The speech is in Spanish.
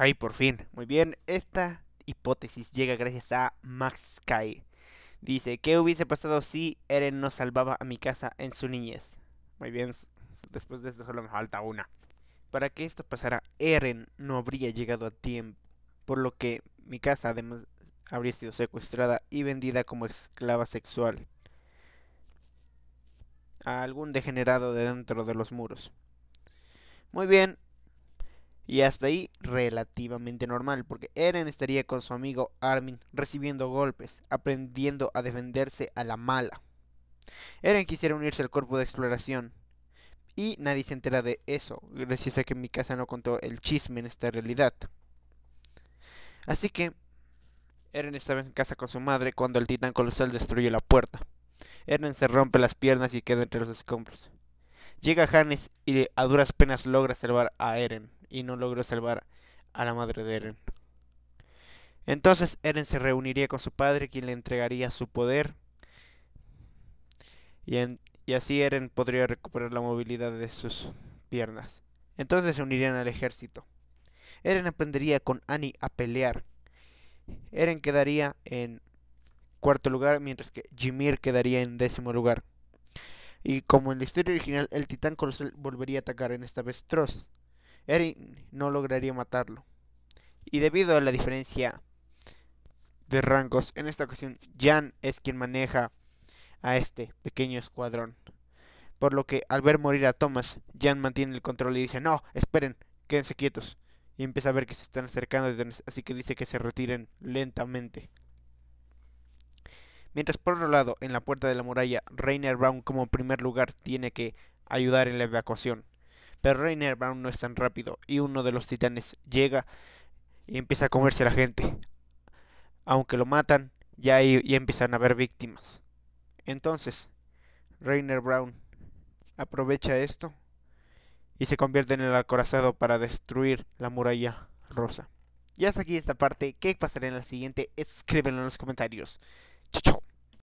Ahí por fin. Muy bien, esta hipótesis llega gracias a Max Sky. Dice, ¿qué hubiese pasado si Eren no salvaba a mi casa en su niñez? Muy bien, después de esto solo me falta una. Para que esto pasara, Eren no habría llegado a tiempo, por lo que mi casa además habría sido secuestrada y vendida como esclava sexual a algún degenerado de dentro de los muros. Muy bien, y hasta ahí relativamente normal, porque Eren estaría con su amigo Armin recibiendo golpes, aprendiendo a defenderse a la mala. Eren quisiera unirse al cuerpo de exploración, y nadie se entera de eso, gracias a que mi casa no contó el chisme en esta realidad. Así que, Eren estaba en casa con su madre cuando el titán colosal destruye la puerta. Eren se rompe las piernas y queda entre los escombros. Llega Hannes y a duras penas logra salvar a Eren y no logró salvar a la madre de Eren. Entonces Eren se reuniría con su padre, quien le entregaría su poder. Y, así Eren podría recuperar la movilidad de sus piernas. Entonces se unirían al ejército. Eren aprendería con Annie a pelear. Eren quedaría en cuarto lugar, mientras que Jimir quedaría en décimo lugar. Y como en la historia original, el titán colosal volvería a atacar en esta vez Tross. Erin no lograría matarlo. Y debido a la diferencia de rangos, en esta ocasión Jan es quien maneja a este pequeño escuadrón. Por lo que al ver morir a Thomas, Jan mantiene el control y dice, no, esperen, quédense quietos. Y empieza a ver que se están acercando, así que dice que se retiren lentamente. Mientras por otro lado, en la puerta de la muralla, Rainer Brown como primer lugar tiene que ayudar en la evacuación. Pero Rainer Brown no es tan rápido y uno de los titanes llega y empieza a comerse a la gente. Aunque lo matan, ya, y empiezan a haber víctimas. Entonces, Rainer Brown aprovecha esto y se convierte en el acorazado para destruir la muralla rosa. Ya hasta aquí esta parte. ¿Qué pasará en la siguiente? Escríbenlo en los comentarios. Chao.